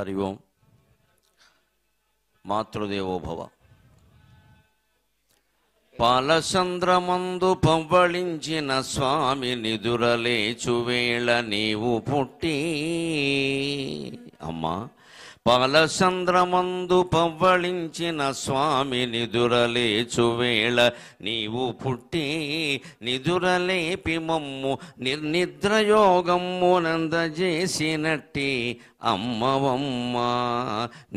హరి ఓం మాతృదేవోభవ పాలచంద్రమందు పవ్వళించిన స్వామి నిదురలేచువేళ నీవు పుట్టి అమ్మా పాలచంద్రమందు పవ్వళించిన స్వామి నిదురలేచువేళ నీవు పుట్టి నిదురలేపి మమ్ము నిర్నిద్రయోగమ్ము నందజేసినట్టి అమ్మవమ్మ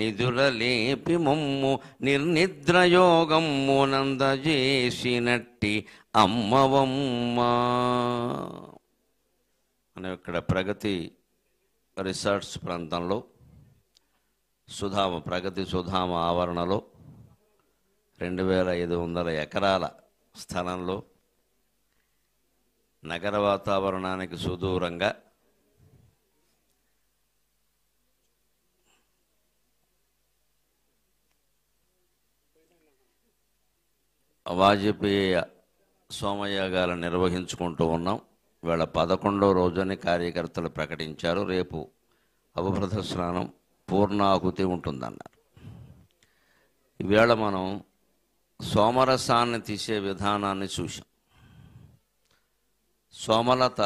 నిదురలేపి మమ్ము నిర్నిద్రయోగమ్ము నందజేసినట్టి అమ్మవమ్మ అనే ఇక్కడ ప్రగతి రిసార్ట్స్ ప్రాంతంలో సుధామ ప్రగతి సుధామ ఆవరణలో రెండు వేల ఐదు వందల ఎకరాల స్థలంలో నగర వాతావరణానికి సుదూరంగా వాజపేయ సోమయాగాలు నిర్వహించుకుంటూ ఉన్నాం వీళ్ళ పదకొండో రోజుని కార్యకర్తలు ప్రకటించారు రేపు అవభ్రత స్నానం పూర్ణాహుతి ఉంటుందన్నారు ఈవేళ మనం సోమరసాన్ని తీసే విధానాన్ని చూసాం సోమలత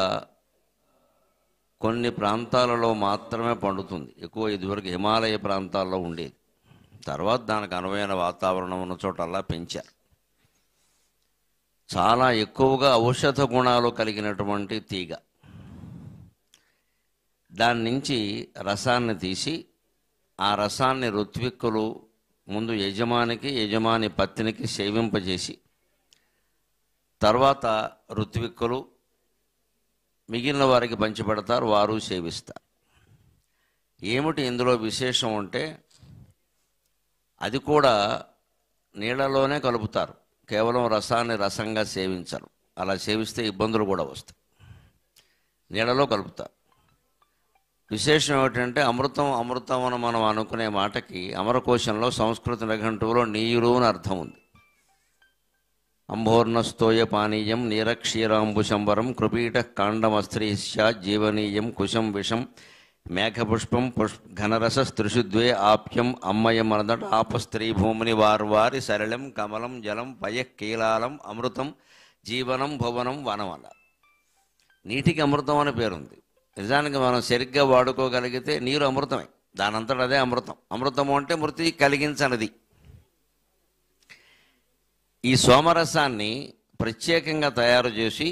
కొన్ని ప్రాంతాలలో మాత్రమే పండుతుంది ఎక్కువ ఇదివరకు హిమాలయ ప్రాంతాల్లో ఉండేది తర్వాత దానికి అనువైన వాతావరణం ఉన్న చోటల్లా పెంచారు చాలా ఎక్కువగా ఔషధ గుణాలు కలిగినటువంటి తీగ దాని నుంచి రసాన్ని తీసి ఆ రసాన్ని ఋత్విక్కులు ముందు యజమానికి యజమాని పత్నికి సేవింపజేసి తర్వాత ఋత్విక్కులు మిగిలిన వారికి పంచిపెడతారు వారు సేవిస్తారు ఏమిటి ఇందులో విశేషం అంటే అది కూడా నీళ్ళలోనే కలుపుతారు కేవలం రసాన్ని రసంగా సేవించరు అలా సేవిస్తే ఇబ్బందులు కూడా వస్తాయి నీళ్ళలో కలుపుతారు విశేషం ఏమిటంటే అమృతం అమృతం అని మనం అనుకునే మాటకి అమరకోశంలో సంస్కృత నిఘంటువులో నీరు అని అర్థం ఉంది అంభోర్ణస్తోయ పానీయం నీరక్షీరాంబుశంబరం కృపీట కాండమస్త్రీస్య జీవనీయం కుశం విషం మేఘపుష్పం పుష్ ఘనరస స్త్రిషుద్వే ఆప్యం అమ్మయం అనదట ఆపస్త్రీ భూమిని వారి సరళం కమలం జలం పయ కీలాలం అమృతం జీవనం భువనం వనం నీటికి అమృతం అనే పేరుంది నిజానికి మనం సరిగ్గా వాడుకోగలిగితే నీరు అమృతమే దానంతట అదే అమృతం అమృతము అంటే మృతి కలిగించనిది ఈ సోమరసాన్ని ప్రత్యేకంగా తయారు చేసి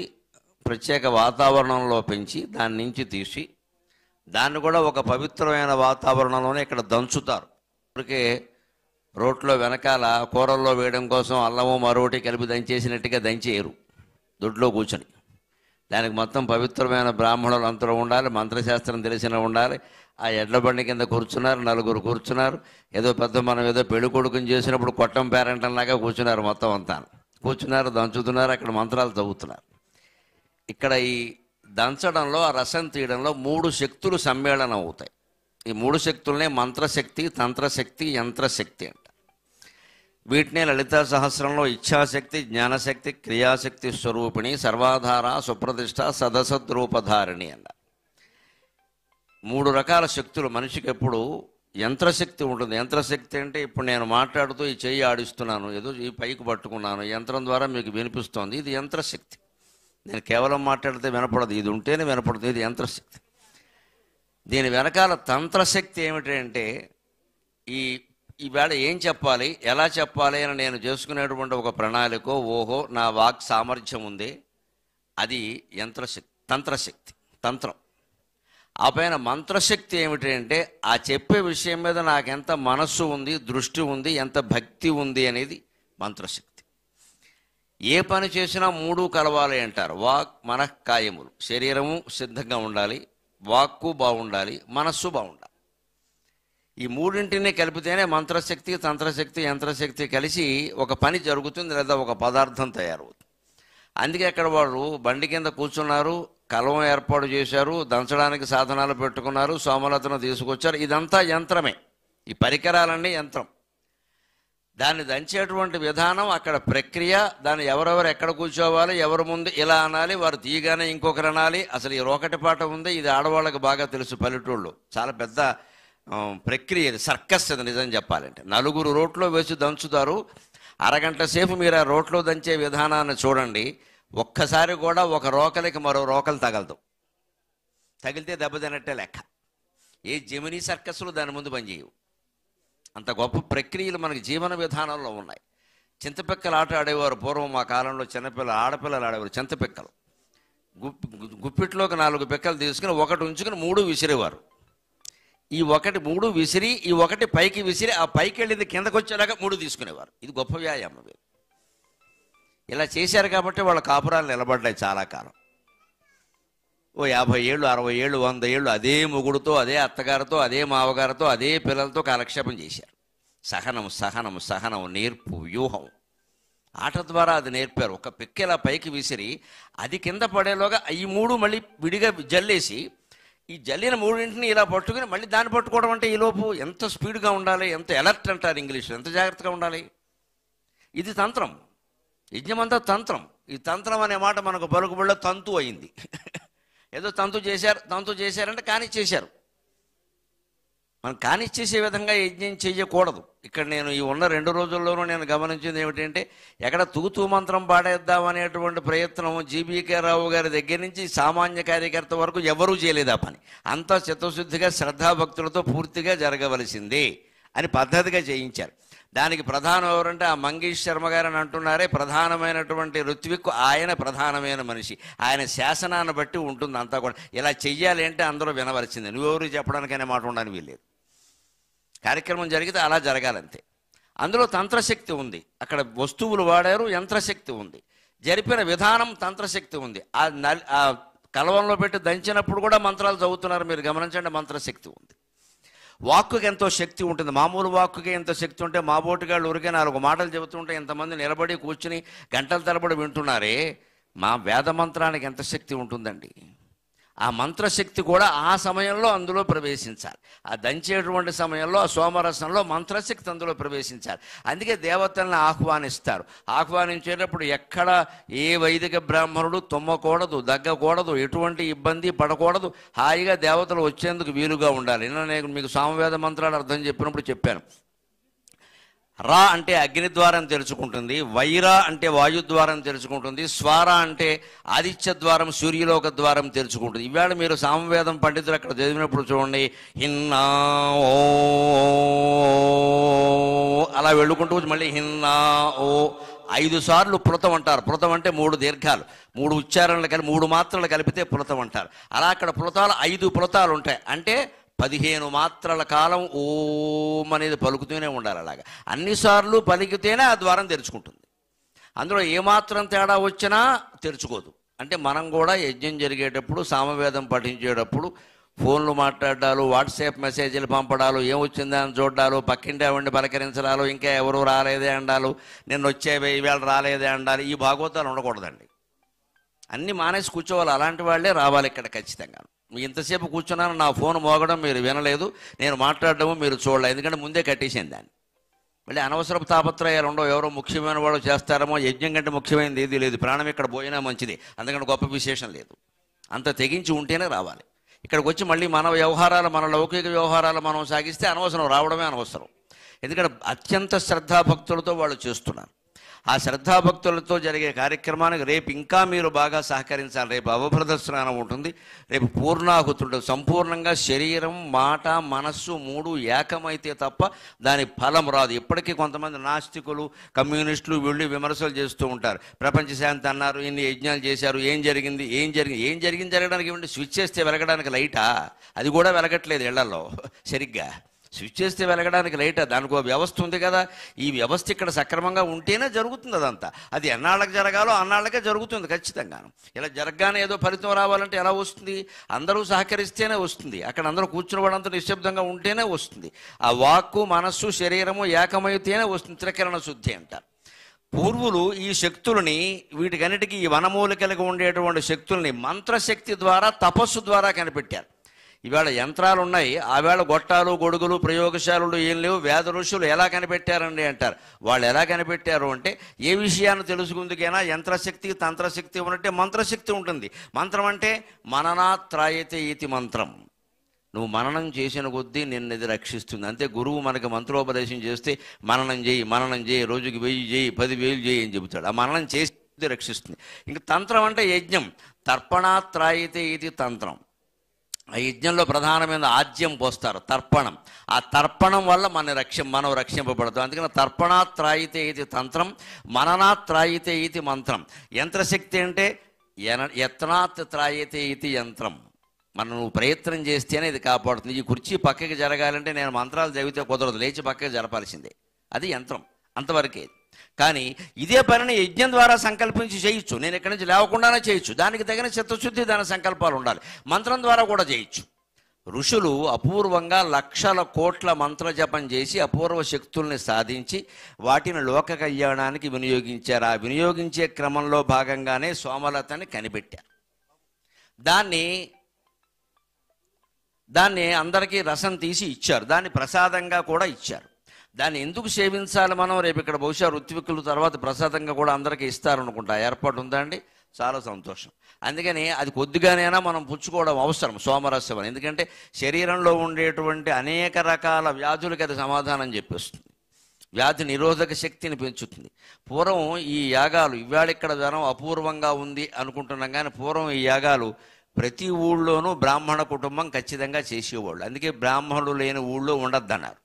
ప్రత్యేక వాతావరణంలో పెంచి దాని నుంచి తీసి దాన్ని కూడా ఒక పవిత్రమైన వాతావరణంలోనే ఇక్కడ దంచుతారు అందుకే రోడ్లో వెనకాల కూరల్లో వేయడం కోసం అల్లము మరొకటి కలిపి దంచేసినట్టుగా దంచేయరు దొడ్లో కూర్చొని దానికి మొత్తం పవిత్రమైన బ్రాహ్మణులు అంతలో ఉండాలి మంత్రశాస్త్రం తెలిసిన ఉండాలి ఆ ఎడ్ల బండి కింద కూర్చున్నారు నలుగురు కూర్చున్నారు ఏదో పెద్ద మనం ఏదో పెళ్లి కొడుకుని చేసినప్పుడు కొట్టం లాగా కూర్చున్నారు మొత్తం అంతా కూర్చున్నారు దంచుతున్నారు అక్కడ మంత్రాలు చదువుతున్నారు ఇక్కడ ఈ దంచడంలో ఆ రసం తీయడంలో మూడు శక్తులు సమ్మేళనం అవుతాయి ఈ మూడు శక్తులనే మంత్రశక్తి తంత్రశక్తి యంత్రశక్తి అంట వీటినే లలిత సహస్రంలో ఇచ్ఛాశక్తి జ్ఞానశక్తి క్రియాశక్తి స్వరూపిణి సర్వాధార సుప్రతిష్ట సదసద్రూపధారిణి అన్న మూడు రకాల శక్తులు మనిషికి ఎప్పుడు యంత్రశక్తి ఉంటుంది యంత్రశక్తి అంటే ఇప్పుడు నేను మాట్లాడుతూ ఈ చెయ్యి ఆడిస్తున్నాను ఏదో ఈ పైకి పట్టుకున్నాను యంత్రం ద్వారా మీకు వినిపిస్తోంది ఇది యంత్రశక్తి నేను కేవలం మాట్లాడితే వినపడదు ఇది ఉంటేనే వినపడదు ఇది యంత్రశక్తి దీని వెనకాల తంత్రశక్తి ఏమిటంటే ఈ ఈవేళ ఏం చెప్పాలి ఎలా చెప్పాలి అని నేను చేసుకునేటువంటి ఒక ప్రణాళిక ఓహో నా వాక్ సామర్థ్యం ఉంది అది యంత్రశక్తి తంత్రశక్తి తంత్రం ఆ పైన మంత్రశక్తి ఏమిటంటే ఆ చెప్పే విషయం మీద నాకు ఎంత మనస్సు ఉంది దృష్టి ఉంది ఎంత భక్తి ఉంది అనేది మంత్రశక్తి ఏ పని చేసినా మూడు కలవాలి అంటారు వాక్ మనఃకాయములు శరీరము సిద్ధంగా ఉండాలి వాక్కు బాగుండాలి మనస్సు బాగుండాలి ఈ మూడింటిని కలిపితేనే మంత్రశక్తి తంత్రశక్తి యంత్రశక్తి కలిసి ఒక పని జరుగుతుంది లేదా ఒక పదార్థం తయారవుతుంది అందుకే అక్కడ వాళ్ళు బండి కింద కూర్చున్నారు కలవం ఏర్పాటు చేశారు దంచడానికి సాధనాలు పెట్టుకున్నారు సోమలతను తీసుకొచ్చారు ఇదంతా యంత్రమే ఈ పరికరాలన్నీ యంత్రం దాన్ని దంచేటువంటి విధానం అక్కడ ప్రక్రియ దాన్ని ఎవరెవరు ఎక్కడ కూర్చోవాలి ఎవరి ముందు ఇలా అనాలి వారు తీయగానే ఇంకొకరు అనాలి అసలు ఈ రోకటి పాట ఉంది ఇది ఆడవాళ్ళకి బాగా తెలుసు పల్లెటూళ్ళు చాలా పెద్ద ప్రక్రియ సర్కస్ అది నిజం చెప్పాలంటే నలుగురు రోడ్లో వేసి దంచుతారు అరగంట సేపు మీరు ఆ రోడ్లో దంచే విధానాన్ని చూడండి ఒక్కసారి కూడా ఒక రోకలికి మరో రోకలు తగలదు తగిలితే దెబ్బ తినట్టే లెక్క ఏ జమినీ సర్కస్లు దాని ముందు పనిచేయవు అంత గొప్ప ప్రక్రియలు మనకి జీవన విధానంలో ఉన్నాయి చింతపిక్కలు ఆట ఆడేవారు పూర్వం మా కాలంలో చిన్నపిల్ల ఆడపిల్లలు ఆడేవారు చింతపిక్కలు గుప్పిట్లోకి నాలుగు పిక్కలు తీసుకుని ఒకటి ఉంచుకుని మూడు విసిరేవారు ఈ ఒకటి మూడు విసిరి ఈ ఒకటి పైకి విసిరి ఆ పైకి వెళ్ళింది కిందకు వచ్చేలాగా మూడు తీసుకునేవారు ఇది గొప్ప వ్యాయామం వేరు ఇలా చేశారు కాబట్టి వాళ్ళ కాపురాలు నిలబడ్డాయి చాలా కాలం ఓ యాభై ఏళ్ళు అరవై ఏళ్ళు వంద ఏళ్ళు అదే మొగుడుతో అదే అత్తగారితో అదే మావగారితో అదే పిల్లలతో కాలక్షేపం చేశారు సహనం సహనం సహనం నేర్పు వ్యూహం ఆట ద్వారా అది నేర్పారు ఒక పిక్కెలా పైకి విసిరి అది కింద పడేలోగా ఈ మూడు మళ్ళీ విడిగా జల్లేసి ఈ జల్లిన మూడింటిని ఇలా పట్టుకుని మళ్ళీ దాన్ని పట్టుకోవడం అంటే ఈలోపు ఎంత స్పీడ్గా ఉండాలి ఎంత ఎలర్ట్ అంటారు ఇంగ్లీష్లో ఎంత జాగ్రత్తగా ఉండాలి ఇది తంత్రం యజ్ఞమంతా తంత్రం ఈ తంత్రం అనే మాట మనకు బలుకుబడిలో తంతు అయింది ఏదో తంతు చేశారు తంతు చేశారంటే కానీ చేశారు మనం కానిచ్చేసే విధంగా యజ్ఞం చేయకూడదు ఇక్కడ నేను ఈ ఉన్న రెండు రోజుల్లోనూ నేను గమనించింది ఏమిటంటే ఎక్కడ తూతూ మంత్రం పాడేద్దామనేటువంటి ప్రయత్నం జీబీకే రావు గారి దగ్గర నుంచి సామాన్య కార్యకర్త వరకు ఎవరూ చేయలేదు ఆ పని అంతా చిత్తశుద్ధిగా శ్రద్ధాభక్తులతో పూర్తిగా జరగవలసింది అని పద్ధతిగా చేయించారు దానికి ప్రధానం ఎవరంటే ఆ మంగేష్ శర్మ గారని అంటున్నారే ప్రధానమైనటువంటి ఋత్విక్ ఆయన ప్రధానమైన మనిషి ఆయన శాసనాన్ని బట్టి ఉంటుంది అంతా కూడా ఇలా చెయ్యాలి అంటే అందరూ వినవలసిందే నువ్వెవరు చెప్పడానికైనా మాట ఉండడానికి వీల్లేదు కార్యక్రమం జరిగితే అలా జరగాలంతే అందులో తంత్రశక్తి ఉంది అక్కడ వస్తువులు వాడారు యంత్రశక్తి ఉంది జరిపిన విధానం తంత్రశక్తి ఉంది ఆ నల్ ఆ కలవంలో పెట్టి దంచినప్పుడు కూడా మంత్రాలు చదువుతున్నారు మీరు గమనించండి మంత్రశక్తి ఉంది వాక్కుకి ఎంతో శక్తి ఉంటుంది మామూలు వాక్కుకి ఎంతో శక్తి ఉంటే మా బోటుగాళ్ళు ఉరికే నాలుగు మాటలు చెబుతుంటే ఎంతమంది నిలబడి కూర్చుని గంటల తరబడి వింటున్నారే మా వేద మంత్రానికి ఎంత శక్తి ఉంటుందండి ఆ మంత్రశక్తి కూడా ఆ సమయంలో అందులో ప్రవేశించాలి ఆ దంచేటువంటి సమయంలో ఆ సోమరసంలో మంత్రశక్తి అందులో ప్రవేశించాలి అందుకే దేవతలను ఆహ్వానిస్తారు ఆహ్వానించేటప్పుడు ఎక్కడ ఏ వైదిక బ్రాహ్మణుడు తుమ్మకూడదు దగ్గకూడదు ఎటువంటి ఇబ్బంది పడకూడదు హాయిగా దేవతలు వచ్చేందుకు వీలుగా ఉండాలి నేను మీకు సామవేద మంత్రాలు అర్థం చెప్పినప్పుడు చెప్పాను రా అంటే అగ్ని ద్వారం తెరుచుకుంటుంది వైరా అంటే వాయుద్వారం తెరుచుకుంటుంది స్వార అంటే ఆదిత్య ద్వారం సూర్యలోక ద్వారం తెరుచుకుంటుంది ఇవాళ మీరు సామవేదం పండితులు అక్కడ చదివినప్పుడు చూడండి హిన్నా ఓ అలా వెళ్ళుకుంటూ మళ్ళీ హిన్నా ఓ ఐదు సార్లు పృతం అంటారు పృతం అంటే మూడు దీర్ఘాలు మూడు ఉచ్చారణలు కలిపి మూడు మాత్రలు కలిపితే పృతం అంటారు అలా అక్కడ పృతాలు ఐదు పులతాలు ఉంటాయి అంటే పదిహేను మాత్రల కాలం ఓం అనేది పలుకుతూనే ఉండాలి అలాగా అన్నిసార్లు పలికితేనే ఆ ద్వారం తెరుచుకుంటుంది అందులో ఏమాత్రం తేడా వచ్చినా తెరుచుకోదు అంటే మనం కూడా యజ్ఞం జరిగేటప్పుడు సామవేదం పఠించేటప్పుడు ఫోన్లు మాట్లాడాలు వాట్సాప్ మెసేజ్లు పంపడాలు ఏం వచ్చిందా అని చూడాలు పక్కింటి ఆవిడ్ని పలకరించడాలు ఇంకా ఎవరు రాలేదే అండాలు నిన్న వచ్చేవే ఈవేళ రాలేదే అండాలి ఈ భాగవతాలు ఉండకూడదండి అన్నీ మానేసి కూర్చోవాలి అలాంటి వాళ్ళే రావాలి ఇక్కడ ఖచ్చితంగా ఇంతసేపు కూర్చున్నాను నా ఫోన్ మోగడం మీరు వినలేదు నేను మాట్లాడడము మీరు చూడలేదు ఎందుకంటే ముందే కట్టేసింది దాన్ని మళ్ళీ అనవసర తాపత్రయాలు ఉండవు ఎవరో ముఖ్యమైన వాళ్ళు చేస్తారేమో యజ్ఞం కంటే ముఖ్యమైనది ఏది లేదు ప్రాణం ఇక్కడ పోయినా మంచిది అందుకంటే గొప్ప విశేషం లేదు అంత తెగించి ఉంటేనే రావాలి ఇక్కడికి వచ్చి మళ్ళీ మన వ్యవహారాలు మన లౌకిక వ్యవహారాలు మనం సాగిస్తే అనవసరం రావడమే అనవసరం ఎందుకంటే అత్యంత శ్రద్ధాభక్తులతో వాళ్ళు చేస్తున్నారు ఆ శ్రద్ధాభక్తులతో జరిగే కార్యక్రమానికి రేపు ఇంకా మీరు బాగా సహకరించాలి రేపు అవభృత స్నానం ఉంటుంది రేపు పూర్ణాహుతుడు సంపూర్ణంగా శరీరం మాట మనస్సు మూడు ఏకమైతే తప్ప దాని ఫలం రాదు ఇప్పటికీ కొంతమంది నాస్తికులు కమ్యూనిస్టులు వీళ్ళు విమర్శలు చేస్తూ ఉంటారు ప్రపంచ శాంతి అన్నారు ఇన్ని యజ్ఞాలు చేశారు ఏం జరిగింది ఏం జరిగింది ఏం జరిగింది జరగడానికి ఏమంటే స్విచ్ చేస్తే వెలగడానికి లైటా అది కూడా వెలగట్లేదు ఇళ్లలో సరిగ్గా స్విచ్ చేస్తే వెలగడానికి లైట్ దానికి వ్యవస్థ ఉంది కదా ఈ వ్యవస్థ ఇక్కడ సక్రమంగా ఉంటేనే జరుగుతుంది అదంతా అది ఎన్నాళ్ళకి జరగాలో అన్నాళ్ళకే జరుగుతుంది ఖచ్చితంగా ఇలా జరగగానే ఏదో ఫలితం రావాలంటే ఎలా వస్తుంది అందరూ సహకరిస్తేనే వస్తుంది అక్కడ అందరూ కూర్చుని వాడంతా నిశ్శబ్దంగా ఉంటేనే వస్తుంది ఆ వాక్కు మనస్సు శరీరము ఏకమైతేనే వస్తుంది త్రికరణ శుద్ధి అంటారు పూర్వులు ఈ శక్తులని వీటికన్నిటికీ ఈ వనమూలికలకు ఉండేటువంటి శక్తుల్ని మంత్రశక్తి ద్వారా తపస్సు ద్వారా కనిపెట్టారు ఈవేళ యంత్రాలు ఉన్నాయి ఆవేళ గొట్టాలు గొడుగులు ప్రయోగశాలలు ఏం లేవు వేద ఋషులు ఎలా కనిపెట్టారండి అంటారు వాళ్ళు ఎలా కనిపెట్టారు అంటే ఏ విషయాన్ని తెలుసుకుందుకైనా యంత్రశక్తి తంత్రశక్తి ఉన్నట్టే మంత్రశక్తి ఉంటుంది మంత్రం అంటే మననాత్రాయతే ఇతి మంత్రం నువ్వు మననం చేసిన కొద్దీ నిన్న ఇది రక్షిస్తుంది అంతే గురువు మనకి మంత్రోపదేశం చేస్తే మననం చేయి మననం చేయి రోజుకి వెయ్యి చేయి పది వేలు చేయి అని చెబుతాడు ఆ మననం చేసి రక్షిస్తుంది ఇంకా తంత్రం అంటే యజ్ఞం తర్పణాత్రాయితే ఇది తంత్రం ఆ యజ్ఞంలో ప్రధానమైన ఆజ్యం పోస్తారు తర్పణం ఆ తర్పణం వల్ల మన రక్ష మనం రక్షింపబడతాం అందుకని తర్పణాత్రాయితే ఇది తంత్రం మననాత్రాయితే ఇది మంత్రం యంత్రశక్తి అంటే యత్నాత్ త్రాయితే ఇది యంత్రం మనం నువ్వు ప్రయత్నం చేస్తేనే ఇది కాపాడుతుంది ఈ కుర్చీ పక్కకి జరగాలంటే నేను మంత్రాలు చదివితే కుదరదు లేచి పక్కకి జరపాల్సిందే అది యంత్రం అంతవరకే కానీ ఇదే పనిని యజ్ఞం ద్వారా సంకల్పించి చేయొచ్చు నేను ఎక్కడి నుంచి లేవకుండానే చేయొచ్చు దానికి తగిన చిత్తశుద్ధి దాని సంకల్పాలు ఉండాలి మంత్రం ద్వారా కూడా చేయొచ్చు ఋషులు అపూర్వంగా లక్షల కోట్ల మంత్ర జపం చేసి అపూర్వ శక్తుల్ని సాధించి వాటిని లోక కళ్యాణానికి వినియోగించారు ఆ వినియోగించే క్రమంలో భాగంగానే సోమలతని కనిపెట్టారు దాన్ని దాన్ని అందరికీ రసం తీసి ఇచ్చారు దాన్ని ప్రసాదంగా కూడా ఇచ్చారు దాన్ని ఎందుకు సేవించాలి మనం రేపు ఇక్కడ బహుశా ఋత్విక్కులు తర్వాత ప్రసాదంగా కూడా అందరికీ ఇస్తారనుకుంటా ఏర్పాటు ఉందా అండి చాలా సంతోషం అందుకని అది కొద్దిగానైనా మనం పుచ్చుకోవడం అవసరం సోమరస్యం అని ఎందుకంటే శరీరంలో ఉండేటువంటి అనేక రకాల వ్యాధులకి అది సమాధానం చెప్పేస్తుంది వ్యాధి నిరోధక శక్తిని పెంచుతుంది పూర్వం ఈ యాగాలు ఇవాళ ఇక్కడ ధనం అపూర్వంగా ఉంది అనుకుంటున్నాం కానీ పూర్వం ఈ యాగాలు ప్రతి ఊళ్ళోనూ బ్రాహ్మణ కుటుంబం ఖచ్చితంగా చేసేవాళ్ళు అందుకే బ్రాహ్మణులు లేని ఊళ్ళో ఉండొద్దన్నారు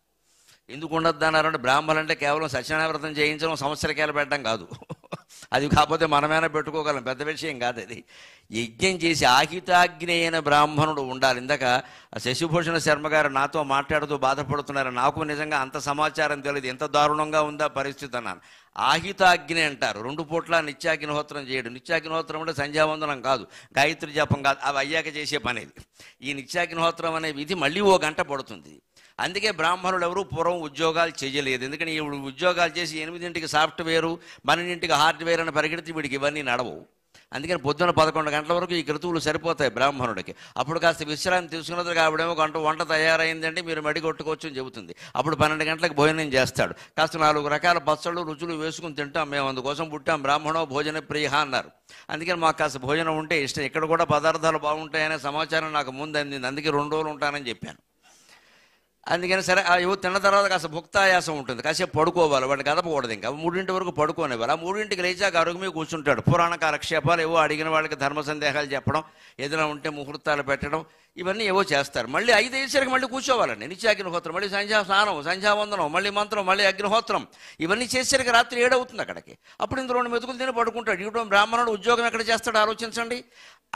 ఎందుకు ఉండొద్దు అన్నారంటే బ్రాహ్మణులు అంటే కేవలం సత్యనావ్రతం చేయించడం సంవత్సరకాయలు పెట్టడం కాదు అది కాకపోతే మనమైనా పెట్టుకోగలం పెద్ద విషయం కాదు అది యజ్ఞం చేసి అయిన బ్రాహ్మణుడు ఉండాలి ఇందాక శశిభూషణ శర్మ గారు నాతో మాట్లాడుతూ బాధపడుతున్నారు నాకు నిజంగా అంత సమాచారం తెలియదు ఎంత దారుణంగా ఉందా పరిస్థితి అన్నాను ఆహితాగ్ని అంటారు రెండు పూట్ల నిత్యాగ్నిహోత్రం చేయడం నిత్యాగ్నిహోత్రం అంటే సంధ్యావందనం కాదు గాయత్రి జపం కాదు అవి అయ్యాక చేసే పనేది ఈ నిత్యాగ్నిహోత్రం అనే విధి మళ్ళీ ఓ గంట పడుతుంది అందుకే బ్రాహ్మణులు ఎవరు పూర్వం ఉద్యోగాలు చేయలేదు ఎందుకంటే ఇప్పుడు ఉద్యోగాలు చేసి ఎనిమిదింటికి సాఫ్ట్వేరు మనంటికి హార్డ్వేర్ అని పరిగెడితే వీడికి ఇవన్నీ నడవు అందుకని పొద్దున్న పదకొండు గంటల వరకు ఈ క్రతువులు సరిపోతాయి బ్రాహ్మణుడికి అప్పుడు కాస్త విశ్రాంతి తీసుకున్నది ఆవిడేమో గంట వంట తయారైందంటే మీరు మడి కొట్టుకోవచ్చు అని చెబుతుంది అప్పుడు పన్నెండు గంటలకు భోజనం చేస్తాడు కాస్త నాలుగు రకాల పచ్చళ్ళు రుచులు వేసుకుని తింటాం మేము అందుకోసం పుట్టాం బ్రాహ్మణో భోజన ప్రియ అన్నారు అందుకని మాకు కాస్త భోజనం ఉంటే ఇష్టం ఇక్కడ కూడా పదార్థాలు బాగుంటాయనే సమాచారం నాకు ముందు అందింది అందుకే రెండు రోజులు ఉంటానని చెప్పాను అందుకని సరే ఆ యువత తిన్న తర్వాత కాస్త భుక్తాయాసం ఉంటుంది కాసేపు పడుకోవాలి వాడిని గదపకూడదు ఇంకా మూడింటి వరకు పడుకోనివ్వాలి ఆ మూడింటికి లేచాక అరుగు మీద కూర్చుంటాడు పురాణ కాలక్షేపాలు ఏవో అడిగిన వాళ్ళకి ధర్మ సందేహాలు చెప్పడం ఏదైనా ఉంటే ముహూర్తాలు పెట్టడం ఇవన్నీ ఏవో చేస్తారు మళ్ళీ ఐదు వేసరికి మళ్ళీ కూర్చోవాలండి నిత్యాగ్నిహోత్రం మళ్ళీ సంధ్యా స్నానం సంధ్యావందనం మళ్ళీ మంత్రం మళ్ళీ అగ్నిహోత్రం ఇవన్నీ చేసేసరికి రాత్రి ఏడవుతుంది అక్కడికి అప్పుడు ఇంత రెండు మెతుకులు తిని పడుకుంటాడు ఇవ్వడం బ్రాహ్మణుడు ఉద్యోగం ఎక్కడ చేస్తాడు ఆలోచించండి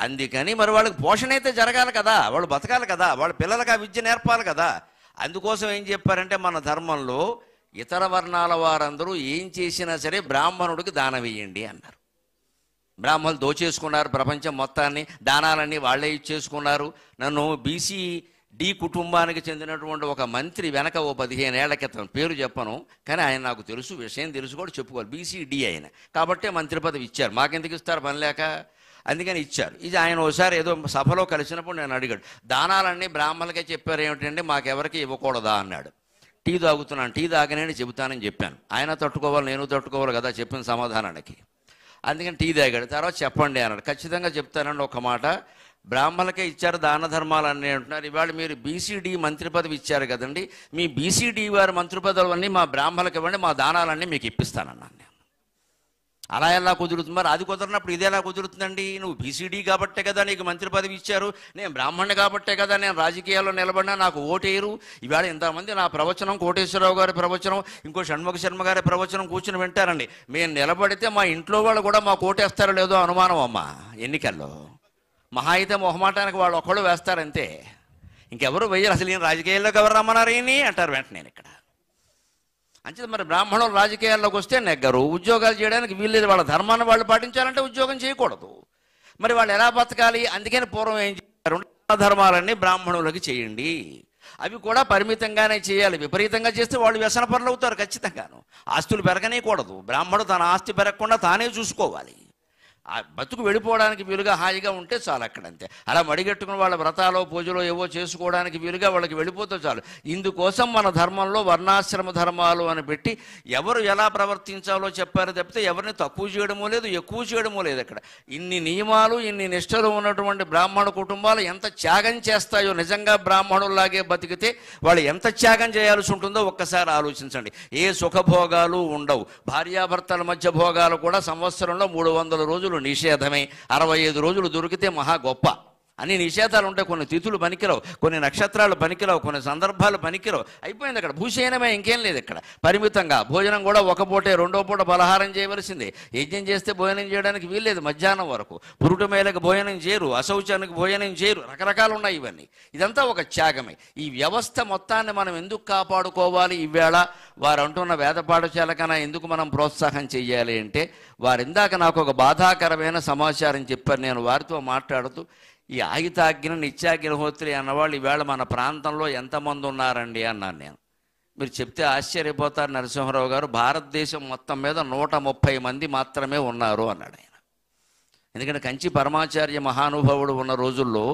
అందుకని మరి వాళ్ళకి పోషణ అయితే జరగాలి కదా వాళ్ళు బతకాలి కదా వాళ్ళ పిల్లలకు ఆ విద్య నేర్పాలి కదా అందుకోసం ఏం చెప్పారంటే మన ధర్మంలో ఇతర వర్ణాల వారందరూ ఏం చేసినా సరే బ్రాహ్మణుడికి దానం వేయండి అన్నారు బ్రాహ్మణులు దోచేసుకున్నారు ప్రపంచం మొత్తాన్ని దానాలన్నీ వాళ్ళే ఇచ్చేసుకున్నారు నన్ను బీసీ డి కుటుంబానికి చెందినటువంటి ఒక మంత్రి వెనక ఓ పదిహేను ఏళ్ల క్రితం పేరు చెప్పను కానీ ఆయన నాకు తెలుసు విషయం తెలుసు కూడా చెప్పుకోవాలి బీసీడీ ఆయన కాబట్టే మంత్రి పదవి ఇచ్చారు మాకెందుకు ఇస్తారు పని లేక అందుకని ఇచ్చారు ఇది ఆయన ఒకసారి ఏదో సభలో కలిసినప్పుడు నేను అడిగాడు దానాలన్నీ బ్రాహ్మణులకే చెప్పారు ఏమిటండి మాకెవరికి ఇవ్వకూడదా అన్నాడు టీ తాగుతున్నాను టీ తాగనే చెబుతానని చెప్పాను ఆయన తట్టుకోవాలి నేను తట్టుకోవాలి కదా చెప్పిన సమాధానానికి అందుకని టీ తాగాడు తర్వాత చెప్పండి అన్నాడు ఖచ్చితంగా చెప్తానండి ఒక మాట బ్రాహ్మణులకే ఇచ్చారు దాన ధర్మాలు అన్నీ అంటున్నారు ఇవాళ మీరు బీసీడీ మంత్రి పదవి ఇచ్చారు కదండి మీ బీసీడీ వారి మంత్రి పదవులన్నీ మా బ్రాహ్మణులకు ఇవ్వండి మా దానాలన్నీ మీకు ఇప్పిస్తానన్నాను అలా ఎలా కుదురుతుంది మరి అది కుదరనప్పుడు ఇది ఎలా కుదురుతుందండి నువ్వు బీసీడీ కాబట్టే కదా నీకు మంత్రి పదవి ఇచ్చారు నేను బ్రాహ్మణ్ కాబట్టే కదా నేను రాజకీయాల్లో నిలబడినా నాకు ఓటేయరు ఇవాళ ఇంతమంది నా ప్రవచనం కోటేశ్వరరావు గారి ప్రవచనం ఇంకో షణ్ముఖ శర్మ గారి ప్రవచనం కూర్చుని వింటారండి మేము నిలబడితే మా ఇంట్లో వాళ్ళు కూడా మా ఓటేస్తారో లేదో అనుమానం అమ్మ ఎన్నికల్లో మహా అయితే మొహమాటానికి వాళ్ళు ఒక్కళ్ళు వేస్తారంతే ఇంకెవరు వెయ్యరు అసలు నేను రాజకీయాల్లోకి ఎవరు రమ్మన్నారు ఈయన్ని అంటారు వెంటనే ఇక్కడ అంచేది మరి బ్రాహ్మణులు రాజకీయాల్లోకి వస్తే నెగ్గరు ఉద్యోగాలు చేయడానికి వీల్లేదు వాళ్ళ ధర్మాన్ని వాళ్ళు పాటించాలంటే ఉద్యోగం చేయకూడదు మరి వాళ్ళు ఎలా బతకాలి అందుకని పూర్వం ఏం చేశారు ధర్మాలన్నీ బ్రాహ్మణులకి చేయండి అవి కూడా పరిమితంగానే చేయాలి విపరీతంగా చేస్తే వాళ్ళు వ్యసన పనులు అవుతారు ఖచ్చితంగాను ఆస్తులు పెరగనే కూడదు బ్రాహ్మణుడు తన ఆస్తి పెరగకుండా తానే చూసుకోవాలి ఆ బతుకు వెళ్ళిపోవడానికి వీలుగా హాయిగా ఉంటే చాలు అక్కడంతే అలా మడిగట్టుకుని వాళ్ళ వ్రతాలో పూజలో ఏవో చేసుకోవడానికి వీలుగా వాళ్ళకి వెళ్ళిపోతే చాలు ఇందుకోసం మన ధర్మంలో వర్ణాశ్రమ ధర్మాలు అని పెట్టి ఎవరు ఎలా ప్రవర్తించాలో చెప్పారు తప్పితే ఎవరిని తక్కువ చేయడమో లేదు ఎక్కువ చేయడమో లేదు అక్కడ ఇన్ని నియమాలు ఇన్ని నిష్ఠలు ఉన్నటువంటి బ్రాహ్మణ కుటుంబాలు ఎంత త్యాగం చేస్తాయో నిజంగా బ్రాహ్మణుల్లాగే బతికితే వాళ్ళు ఎంత త్యాగం చేయాల్సి ఉంటుందో ఒక్కసారి ఆలోచించండి ఏ సుఖభోగాలు ఉండవు భార్యాభర్తల మధ్య భోగాలు కూడా సంవత్సరంలో మూడు వందల రోజులు రోజులు నిషేధమే అరవై ఐదు రోజులు దొరికితే మహా గొప్ప అన్ని నిషేధాలు ఉంటాయి కొన్ని తిథులు పనికిరావు కొన్ని నక్షత్రాలు పనికిరావు కొన్ని సందర్భాలు పనికిరావు అయిపోయింది అక్కడ భూషయనమే ఇంకేం లేదు ఇక్కడ పరిమితంగా భోజనం కూడా ఒక పూటే రెండో పూట పలహారం చేయవలసిందే యజ్ఞం చేస్తే భోజనం చేయడానికి వీల్లేదు మధ్యాహ్నం వరకు పురుటు మేలకు భోజనం చేయరు అశౌచానికి భోజనం చేయరు రకరకాలు ఉన్నాయి ఇవన్నీ ఇదంతా ఒక త్యాగమే ఈ వ్యవస్థ మొత్తాన్ని మనం ఎందుకు కాపాడుకోవాలి ఈవేళ వారు అంటున్న వేద కన్నా ఎందుకు మనం ప్రోత్సాహం చేయాలి అంటే వారిందాక నాకు ఒక బాధాకరమైన సమాచారం చెప్పారు నేను వారితో మాట్లాడుతూ ఈ ఆయుతాగ్ని నిత్యాగ్నిహోత్రి అన్నవాళ్ళు ఈవేళ మన ప్రాంతంలో ఎంతమంది ఉన్నారండి అన్నాను నేను మీరు చెప్తే ఆశ్చర్యపోతారు నరసింహారావు గారు భారతదేశం మొత్తం మీద నూట ముప్పై మంది మాత్రమే ఉన్నారు అన్నాడు ఆయన ఎందుకంటే కంచి పరమాచార్య మహానుభావుడు ఉన్న రోజుల్లో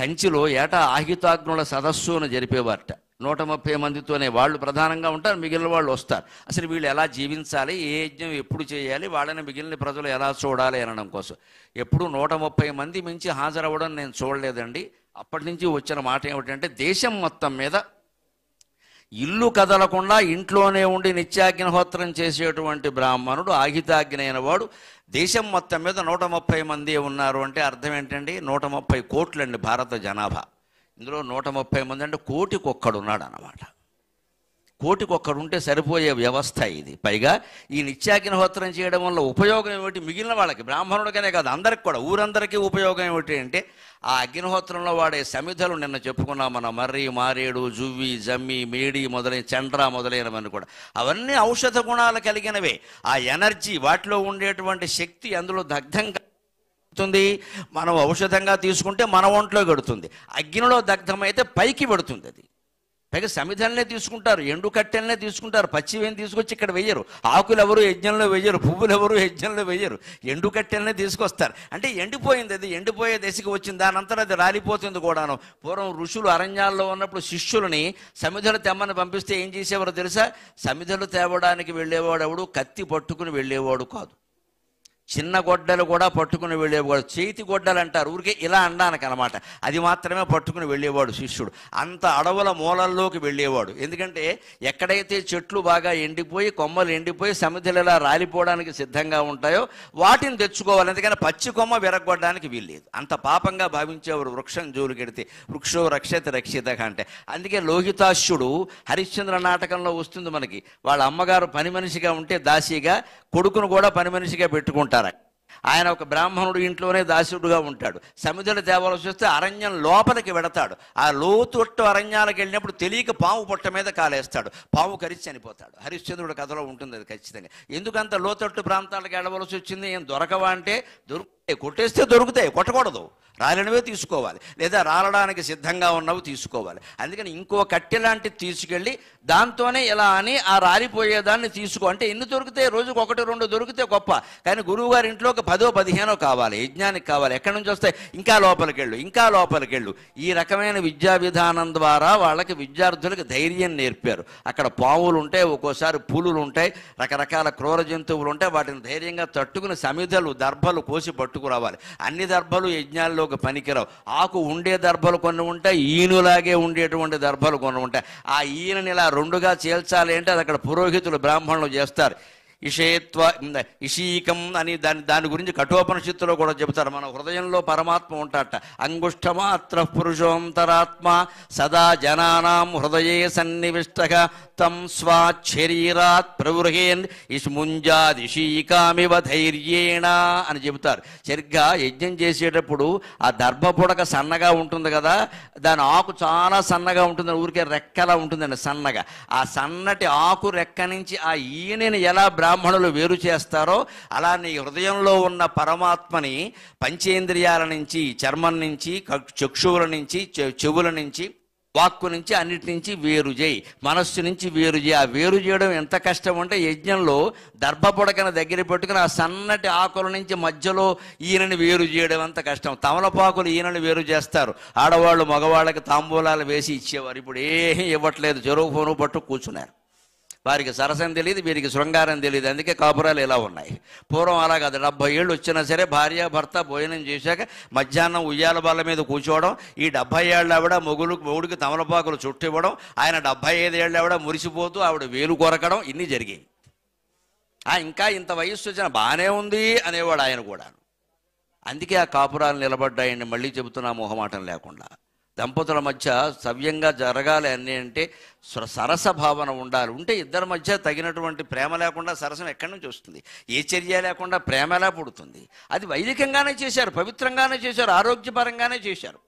కంచిలో ఏటా ఆహితాగ్నుల సదస్సును జరిపేవారట నూట ముప్పై మందితోనే వాళ్ళు ప్రధానంగా ఉంటారు మిగిలిన వాళ్ళు వస్తారు అసలు వీళ్ళు ఎలా జీవించాలి ఏ యజ్ఞం ఎప్పుడు చేయాలి వాళ్ళని మిగిలిన ప్రజలు ఎలా చూడాలి అనడం కోసం ఎప్పుడు నూట ముప్పై మంది మించి హాజరవ్వడం నేను చూడలేదండి అప్పటి నుంచి వచ్చిన మాట ఏమిటంటే దేశం మొత్తం మీద ఇల్లు కదలకుండా ఇంట్లోనే ఉండి నిత్యాగ్నిహోత్రం చేసేటువంటి బ్రాహ్మణుడు ఆహితాగ్ని అయిన వాడు దేశం మొత్తం మీద నూట ముప్పై మంది ఉన్నారు అంటే అర్థం ఏంటండి నూట ముప్పై కోట్లండి భారత జనాభా ఇందులో నూట ముప్పై మంది అంటే కోటికొక్కడున్నాడు అన్నమాట కోటికొక్కడు ఉంటే సరిపోయే వ్యవస్థ ఇది పైగా ఈ నిత్యాగ్నిహోత్రం చేయడం వల్ల ఉపయోగం ఏమిటి మిగిలిన వాళ్ళకి బ్రాహ్మణుడికనే కాదు అందరికి కూడా ఊరందరికీ ఉపయోగం ఏమిటి అంటే ఆ అగ్నిహోత్రంలో వాడే సమిధలు నిన్న చెప్పుకున్నాం మనం మర్రి మారేడు జువ్వి జమ్మి మేడి మొదలైన చండ్ర మొదలైనవన్నీ కూడా అవన్నీ ఔషధ గుణాలు కలిగినవే ఆ ఎనర్జీ వాటిలో ఉండేటువంటి శక్తి అందులో దగ్ధంగా పెడుతుంది మనం ఔషధంగా తీసుకుంటే మన ఒంట్లో పెడుతుంది అగ్నిలో దగ్ధమైతే పైకి పెడుతుంది అది పైగా సమిధల్నే తీసుకుంటారు ఎండు కట్టెలనే తీసుకుంటారు పచ్చివేం తీసుకొచ్చి ఇక్కడ వెయ్యరు ఆకులు ఎవరు యజ్ఞంలో వెయ్యరు పువ్వులు ఎవరు యజ్ఞంలో వెయ్యరు ఎండు కట్టెలనే తీసుకొస్తారు అంటే ఎండిపోయింది అది ఎండిపోయే దశకి వచ్చింది దానంతరం అది రాలిపోతుంది కూడాను పూర్వం ఋషులు అరణ్యాల్లో ఉన్నప్పుడు శిష్యులని సమిధలు తెమ్మని పంపిస్తే ఏం చేసేవారు తెలుసా సమిధలు తేవడానికి వెళ్ళేవాడు ఎవడు కత్తి పట్టుకుని వెళ్ళేవాడు కాదు చిన్న గొడ్డలు కూడా పట్టుకుని వెళ్ళేవాడు చేతి గొడ్డలు అంటారు ఊరికే ఇలా అనడానికి అనమాట అది మాత్రమే పట్టుకుని వెళ్ళేవాడు శిష్యుడు అంత అడవుల మూలల్లోకి వెళ్ళేవాడు ఎందుకంటే ఎక్కడైతే చెట్లు బాగా ఎండిపోయి కొమ్మలు ఎండిపోయి ఇలా రాలిపోవడానికి సిద్ధంగా ఉంటాయో వాటిని తెచ్చుకోవాలి ఎందుకంటే పచ్చి కొమ్మ విరగొట్టడానికి వీల్లేదు అంత పాపంగా భావించేవారు వృక్షం జోలుకెడితే వృక్షో రక్షత రక్షిత అంటే అందుకే లోహితాశ్యుడు హరిశ్చంద్ర నాటకంలో వస్తుంది మనకి వాళ్ళ అమ్మగారు పని మనిషిగా ఉంటే దాసిగా కొడుకును కూడా పని మనిషిగా పెట్టుకుంటారు ఉంటారు ఆయన ఒక బ్రాహ్మణుడు ఇంట్లోనే దాసుడుగా ఉంటాడు సముద్ర దేవాలయం చూస్తే అరణ్యం లోపలికి వెడతాడు ఆ లోతుట్టు అరణ్యాలకు వెళ్ళినప్పుడు తెలియక పావు పొట్ట మీద కాలేస్తాడు పావు కరిచి చనిపోతాడు హరిశ్చంద్రుడు కథలో ఉంటుంది అది ఖచ్చితంగా ఎందుకంత లోతట్టు ప్రాంతాలకు వెళ్ళవలసి వచ్చింది ఏం దొరకవా అంటే దొరుకు కొట్టేస్తే దొరుకుతాయి కొట్టకూడదు రాలినవే తీసుకోవాలి లేదా రాలడానికి సిద్ధంగా ఉన్నవి తీసుకోవాలి అందుకని ఇంకో కట్టె లాంటివి తీసుకెళ్ళి దాంతోనే ఇలా అని ఆ రాలిపోయేదాన్ని తీసుకో అంటే ఎన్ని దొరికితే రోజుకు ఒకటి రెండు దొరికితే గొప్ప కానీ గురువు గారి ఇంట్లోకి పదో పదిహేనో కావాలి యజ్ఞానికి కావాలి ఎక్కడి నుంచి వస్తే ఇంకా లోపలికెళ్ళు ఇంకా లోపలికెళ్ళు ఈ రకమైన విద్యా విధానం ద్వారా వాళ్ళకి విద్యార్థులకు ధైర్యం నేర్పారు అక్కడ పావులు ఉంటాయి ఒక్కోసారి పులులు ఉంటాయి రకరకాల క్రూర జంతువులు ఉంటాయి వాటిని ధైర్యంగా తట్టుకుని సమిధలు దర్భలు కోసి పట్టు పట్టుకురావాలి అన్ని దర్భలు యజ్ఞాల్లోకి పనికిరావు ఆకు ఉండే దర్భలు కొన్ని ఉంటాయి ఈనులాగే ఉండేటువంటి దర్భలు కొన్ని ఉంటాయి ఆ ఈయనని ఇలా రెండుగా చేల్చాలి అంటే అది అక్కడ పురోహితులు బ్రాహ్మణులు చేస్తారు ఇషేత్వ ఇషీకం అని దాని దాని గురించి కఠోపనిషత్తులో కూడా చెబుతారు మన హృదయంలో పరమాత్మ ఉంటాట అత్ర పురుషోంతరాత్మ సదా జనానాం హృదయే సన్నివిష్ట తం స్వాశరీరాత్ ప్రవృహేన్ ఇష్ముంజాదిషీకామివ ధైర్యేణ అని చెబుతారు సరిగ్గా యజ్ఞం చేసేటప్పుడు ఆ దర్భపుడక సన్నగా ఉంటుంది కదా దాని ఆకు చాలా సన్నగా ఉంటుంది ఊరికే రెక్కలా ఉంటుందండి సన్నగా ఆ సన్నటి ఆకు రెక్క నుంచి ఆ ఈయనని ఎలా బ్రాహ్మణులు వేరు చేస్తారో అలా నీ హృదయంలో ఉన్న పరమాత్మని పంచేంద్రియాల నుంచి చర్మం నుంచి చక్షువుల నుంచి చెవుల నుంచి వాక్కు నుంచి అన్నిటి నుంచి వేరు చేయి మనస్సు నుంచి వేరు చేయి ఆ వేరు చేయడం ఎంత కష్టం అంటే యజ్ఞంలో దర్భపొడకన దగ్గర పెట్టుకుని ఆ సన్నటి ఆకుల నుంచి మధ్యలో ఈయనని వేరు చేయడం అంత కష్టం తమలపాకులు ఈయనని వేరు చేస్తారు ఆడవాళ్ళు మగవాళ్ళకి తాంబూలాలు వేసి ఇచ్చేవారు ఇప్పుడు ఏం ఇవ్వట్లేదు చెరువు ఫోను పట్టు కూర్చున్నారు వారికి సరసం తెలియదు వీరికి శృంగారం తెలియదు అందుకే కాపురాలు ఇలా ఉన్నాయి పూర్వం అలా కాదు డెబ్బై ఏళ్ళు వచ్చినా సరే భార్య భర్త భోజనం చేశాక మధ్యాహ్నం ఉయ్యాల బాల మీద కూర్చోవడం ఈ డెబ్బై ఏళ్ళు ఆవిడ మొగులు మొగుడికి తమలపాకులు చుట్టివ్వడం ఆయన డెబ్బై ఐదు ఏళ్ళు ఆవిడ మురిసిపోతూ ఆవిడ వేలు కొరకడం ఇన్ని జరిగాయి ఇంకా ఇంత వయస్సు వచ్చిన బాగానే ఉంది అనేవాడు ఆయన కూడా అందుకే ఆ కాపురాలు నిలబడ్డాయండి మళ్ళీ చెబుతున్నా మొహమాటం లేకుండా దంపతుల మధ్య సవ్యంగా జరగాలి అన్నీ అంటే సరస భావన ఉండాలి ఉంటే ఇద్దరి మధ్య తగినటువంటి ప్రేమ లేకుండా సరసం ఎక్కడి నుంచి వస్తుంది ఏ చర్య లేకుండా ప్రేమ ఎలా పుడుతుంది అది వైదికంగానే చేశారు పవిత్రంగానే చేశారు ఆరోగ్యపరంగానే చేశారు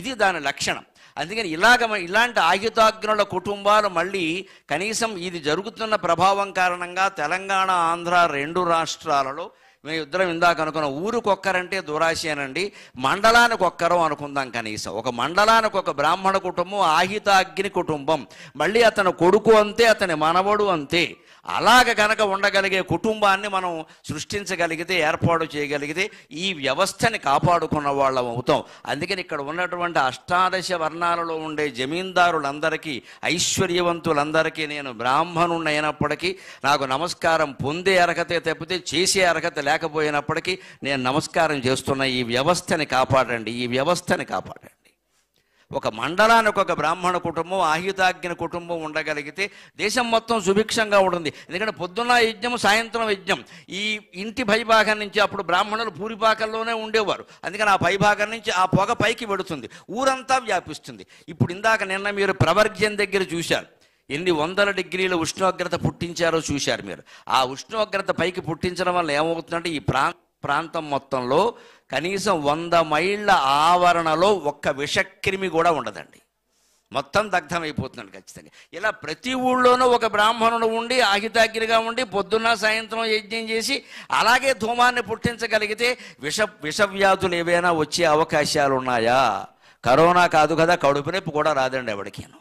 ఇది దాని లక్షణం అందుకని ఇలాగ ఇలాంటి ఆయుధాగ్నుల కుటుంబాలు మళ్ళీ కనీసం ఇది జరుగుతున్న ప్రభావం కారణంగా తెలంగాణ ఆంధ్ర రెండు రాష్ట్రాలలో మేము ఇద్దరం ఇందాక అనుకున్న ఊరికొక్కరంటే దురాశేనండి మండలానికి ఒక్కరం అనుకుందాం కనీసం ఒక మండలానికి ఒక బ్రాహ్మణ కుటుంబం ఆహితాగ్ని కుటుంబం మళ్ళీ అతని కొడుకు అంతే అతని మనవడు అంతే అలాగ కనుక ఉండగలిగే కుటుంబాన్ని మనం సృష్టించగలిగితే ఏర్పాటు చేయగలిగితే ఈ వ్యవస్థని కాపాడుకున్న వాళ్ళం అవుతాం అందుకని ఇక్కడ ఉన్నటువంటి అష్టాదశ వర్ణాలలో ఉండే జమీందారులందరికీ ఐశ్వర్యవంతులందరికీ నేను బ్రాహ్మణుణ్ణి అయినప్పటికీ నాకు నమస్కారం పొందే అర్హతే తప్పితే చేసే అర్హత లేకపోయినప్పటికీ నేను నమస్కారం చేస్తున్న ఈ వ్యవస్థని కాపాడండి ఈ వ్యవస్థని కాపాడండి ఒక మండలానికి ఒక బ్రాహ్మణ కుటుంబం ఆహితాగ్ని కుటుంబం ఉండగలిగితే దేశం మొత్తం సుభిక్షంగా ఉంటుంది ఎందుకంటే పొద్దున్న యజ్ఞం సాయంత్రం యజ్ఞం ఈ ఇంటి పైభాగం నుంచి అప్పుడు బ్రాహ్మణులు పూరిపాకల్లోనే ఉండేవారు అందుకని ఆ పైభాగం నుంచి ఆ పొగ పైకి పెడుతుంది ఊరంతా వ్యాపిస్తుంది ఇప్పుడు ఇందాక నిన్న మీరు ప్రవర్గ్యం దగ్గర చూశారు ఎన్ని వందల డిగ్రీల ఉష్ణోగ్రత పుట్టించారో చూశారు మీరు ఆ ఉష్ణోగ్రత పైకి పుట్టించడం వల్ల ఏమవుతుందంటే ఈ ప్రా ప్రాంతం మొత్తంలో కనీసం వంద మైళ్ళ ఆవరణలో ఒక్క విషక్రిమి కూడా ఉండదండి మొత్తం అయిపోతున్నాడు ఖచ్చితంగా ఇలా ప్రతి ఊళ్ళోనూ ఒక బ్రాహ్మణుడు ఉండి ఆగితాగిరిగా ఉండి పొద్దున్న సాయంత్రం యజ్ఞం చేసి అలాగే ధూమాన్ని పుట్టించగలిగితే విష విషవ్యాధులు ఏవైనా వచ్చే అవకాశాలు ఉన్నాయా కరోనా కాదు కదా కడుపు నొప్పి కూడా రాదండి ఎవరికేను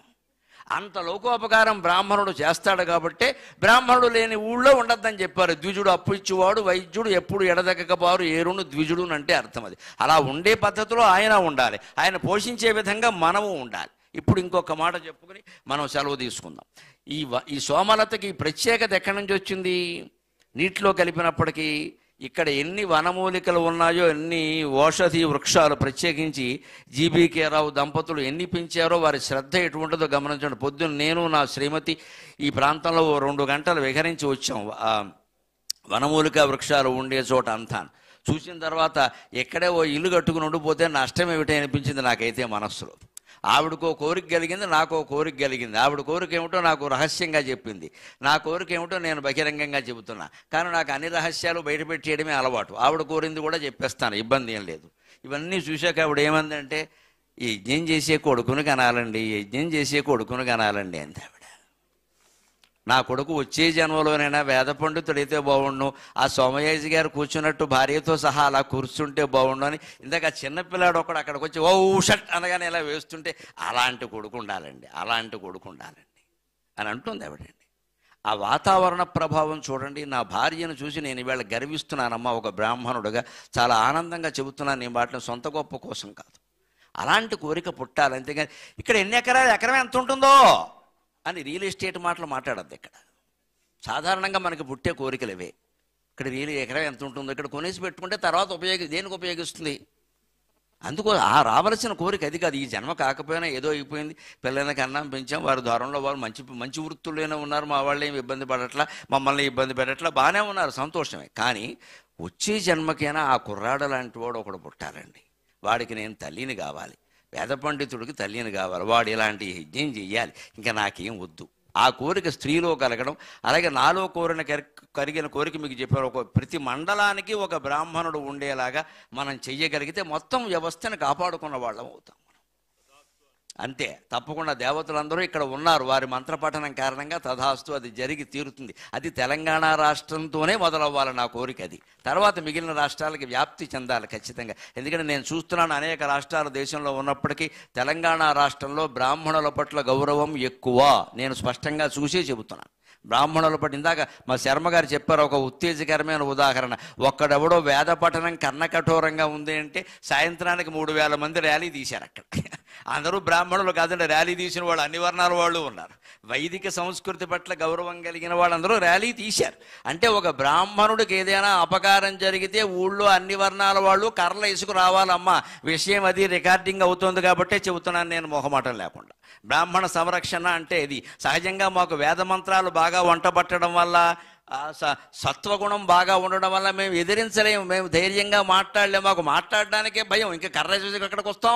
అంత లోకోపకారం బ్రాహ్మణుడు చేస్తాడు కాబట్టే బ్రాహ్మణుడు లేని ఊళ్ళో అని చెప్పారు ద్విజుడు అప్పు ఇచ్చేవాడు వైద్యుడు ఎప్పుడు ఎడదగకపారు ఏరును ద్విజుడు అంటే అర్థం అది అలా ఉండే పద్ధతిలో ఆయన ఉండాలి ఆయన పోషించే విధంగా మనము ఉండాలి ఇప్పుడు ఇంకొక మాట చెప్పుకొని మనం సెలవు తీసుకుందాం ఈ ఈ సోమలతకి ప్రత్యేకత ఎక్కడి నుంచి వచ్చింది నీటిలో కలిపినప్పటికీ ఇక్కడ ఎన్ని వనమూలికలు ఉన్నాయో ఎన్ని ఓషధి వృక్షాలు ప్రత్యేకించి జీబీకే రావు దంపతులు ఎన్ని పెంచారో వారి శ్రద్ధ ఎటువంటిదో గమనించండి పొద్దున్న నేను నా శ్రీమతి ఈ ప్రాంతంలో రెండు గంటలు విహరించి వచ్చాం వనమూలిక వృక్షాలు ఉండే చోట అంతా చూసిన తర్వాత ఎక్కడే ఓ ఇల్లు కట్టుకుని ఉండిపోతే నష్టం ఏమిటి అనిపించింది నాకైతే మనస్సులో ఆవిడకో కోరిక కలిగింది నాకో కోరిక కలిగింది ఆవిడ కోరిక ఏమిటో నాకు రహస్యంగా చెప్పింది నా కోరిక ఏమిటో నేను బహిరంగంగా చెబుతున్నా కానీ నాకు అన్ని రహస్యాలు బయటపెట్టేయడమే అలవాటు ఆవిడ కోరింది కూడా చెప్పేస్తాను ఇబ్బంది ఏం లేదు ఇవన్నీ చూశాక ఆవిడ ఏమందంటే యజ్ఞం చేసే కొడుకును కనాలండి యజ్ఞం చేసే కొడుకును కనాలండి అంది ఆవిడ నా కొడుకు వచ్చే జన్మలోనైనా వేద పండితుడైతే బాగుండు ఆ సోమయాజి గారు కూర్చున్నట్టు భార్యతో సహా అలా కూర్చుంటే బాగుండు అని ఇందాక చిన్నపిల్లాడు ఒకడు అక్కడికి వచ్చి ఓ షట్ అనగానే ఇలా వేస్తుంటే అలాంటి కొడుకు ఉండాలండి అలాంటి కొడుకు ఉండాలండి అని అంటుంది ఎవడండి ఆ వాతావరణ ప్రభావం చూడండి నా భార్యను చూసి నేను ఇవాళ గర్విస్తున్నానమ్మా ఒక బ్రాహ్మణుడుగా చాలా ఆనందంగా చెబుతున్నాను నేను వాటిని సొంత గొప్ప కోసం కాదు అలాంటి కోరిక పుట్టాలి అంతేగాని ఇక్కడ ఎన్ని ఎకరాలు ఎకరం ఎంత ఉంటుందో అని రియల్ ఎస్టేట్ మాటలు మాట్లాడద్దు ఇక్కడ సాధారణంగా మనకి పుట్టే కోరికలు ఇవే ఇక్కడ రియల్ ఎకరం ఎంత ఉంటుందో ఇక్కడ కొనేసి పెట్టుకుంటే తర్వాత ఉపయోగి దేనికి ఉపయోగిస్తుంది అందుకో ఆ రావలసిన కోరిక అది కాదు ఈ జన్మ కాకపోయినా ఏదో అయిపోయింది పిల్లలకి అన్నం పెంచాం వారి ద్వారంలో వాళ్ళు మంచి మంచి వృత్తుల్లోనే ఉన్నారు మా వాళ్ళు ఏమి ఇబ్బంది పడట్లా మమ్మల్ని ఇబ్బంది పెట్టట్లా బాగానే ఉన్నారు సంతోషమే కానీ వచ్చే జన్మకైనా ఆ కుర్రాడు లాంటి వాడు ఒకడు పుట్టాలండి వాడికి నేను తల్లిని కావాలి వేద పండితుడికి తల్లిని కావాలి వాడు ఇలాంటి యజ్ఞం చేయాలి ఇంకా నాకేం వద్దు ఆ కోరిక స్త్రీలో కలగడం అలాగే నాలో కోరిన కరిగిన కోరిక మీకు చెప్పారు ఒక ప్రతి మండలానికి ఒక బ్రాహ్మణుడు ఉండేలాగా మనం చెయ్యగలిగితే మొత్తం వ్యవస్థను కాపాడుకున్న వాళ్ళం అవుతాం అంతే తప్పకుండా దేవతలందరూ ఇక్కడ ఉన్నారు వారి మంత్రపఠనం కారణంగా తథాస్తు అది జరిగి తీరుతుంది అది తెలంగాణ రాష్ట్రంతోనే మొదలవ్వాలి నా కోరిక అది తర్వాత మిగిలిన రాష్ట్రాలకి వ్యాప్తి చెందాలి ఖచ్చితంగా ఎందుకంటే నేను చూస్తున్నాను అనేక రాష్ట్రాలు దేశంలో ఉన్నప్పటికీ తెలంగాణ రాష్ట్రంలో బ్రాహ్మణుల పట్ల గౌరవం ఎక్కువ నేను స్పష్టంగా చూసే చెబుతున్నాను బ్రాహ్మణుల పట్ల ఇందాక మా శర్మ గారు చెప్పారు ఒక ఉత్తేజకరమైన ఉదాహరణ ఒక్కడెవడో వేద పఠనం కర్ణకఠోరంగా ఉంది అంటే సాయంత్రానికి మూడు వేల మంది ర్యాలీ తీశారు అక్కడ అందరూ బ్రాహ్మణులు కాదండి ర్యాలీ తీసిన వాళ్ళు అన్ని వర్ణాల వాళ్ళు ఉన్నారు వైదిక సంస్కృతి పట్ల గౌరవం కలిగిన వాళ్ళందరూ ర్యాలీ తీశారు అంటే ఒక బ్రాహ్మణుడికి ఏదైనా అపకారం జరిగితే ఊళ్ళో అన్ని వర్ణాల వాళ్ళు కర్రలు ఇసుకు రావాలమ్మా విషయం అది రికార్డింగ్ అవుతుంది కాబట్టే చెబుతున్నాను నేను మొహమాటం లేకుండా బ్రాహ్మణ సంరక్షణ అంటే ఇది సహజంగా మాకు వేద మంత్రాలు బాగా వంట పట్టడం వల్ల సత్వగుణం బాగా ఉండడం వల్ల మేము ఎదిరించలేము మేము ధైర్యంగా మాట్లాడలేము మాకు మాట్లాడడానికే భయం ఇంకా కర్ర చూసి ఎక్కడికి వస్తాం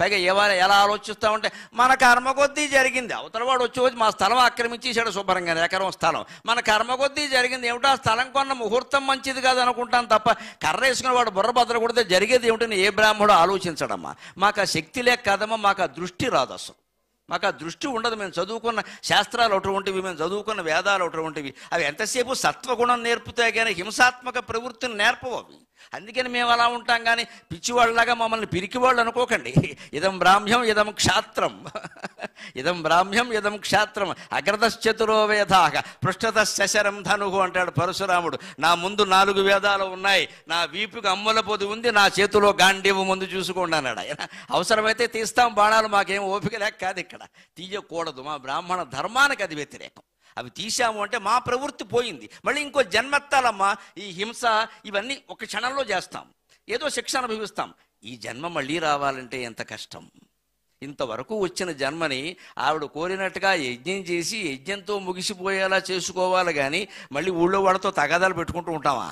పైగా ఏవారు ఎలా ఆలోచిస్తామంటే మన కర్మ కొద్దీ జరిగింది అవతల వాడు వచ్చి వచ్చి మా స్థలం ఆక్రమించేసాడు శుభ్రంగా ఎకరం స్థలం మన కర్మ కొద్దీ జరిగింది ఏమిటో ఆ స్థలం కొన్న ముహూర్తం మంచిది కాదు అనుకుంటాను తప్ప కర్ర వేసుకున్న వాడు బుర్ర బద్దలు కొడితే జరిగేది ఏమిటని ఏ బ్రాహ్మడు ఆలోచించడమ్మా మాకు ఆ శక్తి లేక కదమ్మా మాకు ఆ దృష్టి రాదు అసలు మాకు ఆ దృష్టి ఉండదు మేము చదువుకున్న శాస్త్రాలు అటువంటివి మేము చదువుకున్న వేదాలు అటువంటివి అవి ఎంతసేపు సత్వగుణం నేర్పుతాయి కానీ హింసాత్మక ప్రవృత్తిని నేర్పవు అవి అందుకని మేము అలా ఉంటాం కానీ పిచ్చివాళ్ళలాగా మమ్మల్ని పిరికివాళ్ళు అనుకోకండి ఇదం బ్రాహ్మ్యం ఇదం క్షాత్రం ఇదం బ్రాహ్మ్యం ఇదం క్షేత్రం అగ్రదశ్చతురో వేధాహ పృష్ఠత శశరం ధనుహు అంటాడు పరశురాముడు నా ముందు నాలుగు వేదాలు ఉన్నాయి నా వీపుకి అమ్మల పొది ఉంది నా చేతిలో గాంధీవు ముందు చూసుకోండి అన్నాడు ఆయన అవసరమైతే తీస్తాం బాణాలు మాకేం ఓపిక లేక కాదు ఇక్కడ తీయకూడదు మా బ్రాహ్మణ ధర్మానికి అది వ్యతిరేకం అవి తీశాము అంటే మా ప్రవృత్తి పోయింది మళ్ళీ ఇంకో జన్మెత్తాలమ్మా ఈ హింస ఇవన్నీ ఒక క్షణంలో చేస్తాం ఏదో శిక్ష అనుభవిస్తాం ఈ జన్మ మళ్ళీ రావాలంటే ఎంత కష్టం ఇంతవరకు వచ్చిన జన్మని ఆవిడ కోరినట్టుగా యజ్ఞం చేసి యజ్ఞంతో ముగిసిపోయేలా చేసుకోవాలి కానీ మళ్ళీ ఊళ్ళో వాళ్ళతో తగాదాలు పెట్టుకుంటూ ఉంటామా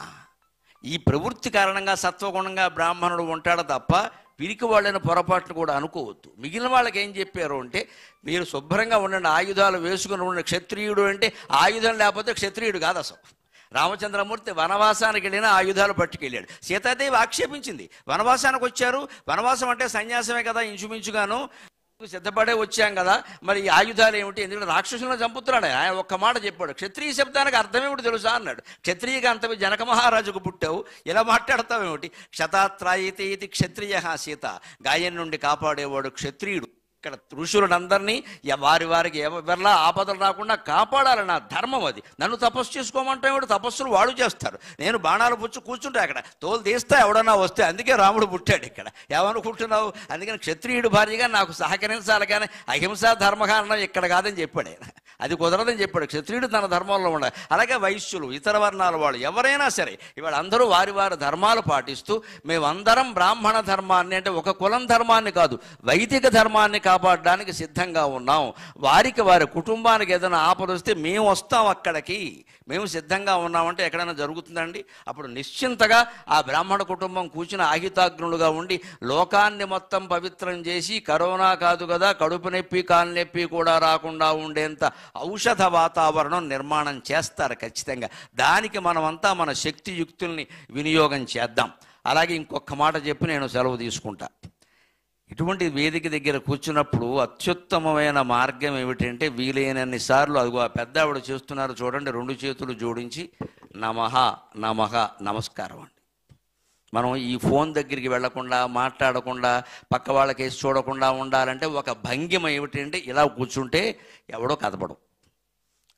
ఈ ప్రవృత్తి కారణంగా సత్వగుణంగా బ్రాహ్మణుడు ఉంటాడు తప్ప పిరికి వాళ్ళని పొరపాట్లు కూడా అనుకోవద్దు మిగిలిన వాళ్ళకి ఏం చెప్పారు అంటే మీరు శుభ్రంగా ఉండండి ఆయుధాలు వేసుకుని ఉండండి క్షత్రియుడు అంటే ఆయుధం లేకపోతే క్షత్రియుడు కాదు అసలు రామచంద్రమూర్తి వనవాసానికి వెళ్ళిన ఆయుధాలు పట్టుకెళ్ళాడు సీతాదేవి ఆక్షేపించింది వనవాసానికి వచ్చారు వనవాసం అంటే సన్యాసమే కదా ఇంచుమించుగాను సిద్ధపడే వచ్చాం కదా మరి ఈ ఆయుధాలు ఏమిటి ఎందుకంటే రాక్షసులను చంపుతున్నాడు ఆయన ఒక్క మాట చెప్పాడు క్షత్రియ శబ్దానికి అర్థమేమిటి తెలుసా అన్నాడు క్షత్రియగా అంత జనక మహారాజుకు పుట్టావు ఇలా ఏమిటి క్షతాత్రాయితే ఇది క్షత్రియ సీత గాయం నుండి కాపాడేవాడు క్షత్రియుడు ఇక్కడ ఋషులందరినీ వారి వారికి ఎవరిలా ఆపదలు రాకుండా కాపాడాలి నా ధర్మం అది నన్ను తపస్సు చేసుకోమంటే కూడా తపస్సులు వాడు చేస్తారు నేను బాణాలు పుచ్చు కూర్చుంటే అక్కడ తోలు తీస్తే ఎవడన్నా వస్తే అందుకే రాముడు పుట్టాడు ఇక్కడ ఏమనుకుంటున్నావు అందుకని క్షత్రియుడి భార్యగా నాకు సహకరించాలి కానీ అహింసా ధర్మకారణం ఇక్కడ కాదని చెప్పాడు ఆయన అది కుదరదని చెప్పాడు క్షత్రియుడు తన ధర్మంలో ఉండాలి అలాగే వైశ్యులు ఇతర వర్ణాల వాళ్ళు ఎవరైనా సరే ఇవాళ అందరూ వారి వారి ధర్మాలు పాటిస్తూ మేమందరం బ్రాహ్మణ ధర్మాన్ని అంటే ఒక కులం ధర్మాన్ని కాదు వైదిక ధర్మాన్ని కాదు కాపాడడానికి సిద్ధంగా ఉన్నాం వారికి వారి కుటుంబానికి ఏదైనా ఆపద వస్తే మేము వస్తాం అక్కడికి మేము సిద్ధంగా ఉన్నామంటే ఎక్కడైనా జరుగుతుందండి అప్పుడు నిశ్చింతగా ఆ బ్రాహ్మణ కుటుంబం కూర్చుని ఆహితాగ్నులుగా ఉండి లోకాన్ని మొత్తం పవిత్రం చేసి కరోనా కాదు కదా కడుపు నొప్పి కాలు కూడా రాకుండా ఉండేంత ఔషధ వాతావరణం నిర్మాణం చేస్తారు ఖచ్చితంగా దానికి మనమంతా మన శక్తియుక్తుల్ని వినియోగం చేద్దాం అలాగే ఇంకొక మాట చెప్పి నేను సెలవు తీసుకుంటా ఇటువంటి వేదిక దగ్గర కూర్చున్నప్పుడు అత్యుత్తమమైన మార్గం ఏమిటంటే వీలైనన్ని సార్లు అదిగో ఆ పెద్ద ఆవిడ చేస్తున్నారు చూడండి రెండు చేతులు జోడించి నమహ నమహ నమస్కారం అండి మనం ఈ ఫోన్ దగ్గరికి వెళ్లకుండా మాట్లాడకుండా పక్క వాళ్ళకేసి చూడకుండా ఉండాలంటే ఒక భంగిమ ఏమిటంటే ఇలా కూర్చుంటే ఎవడో కదపడం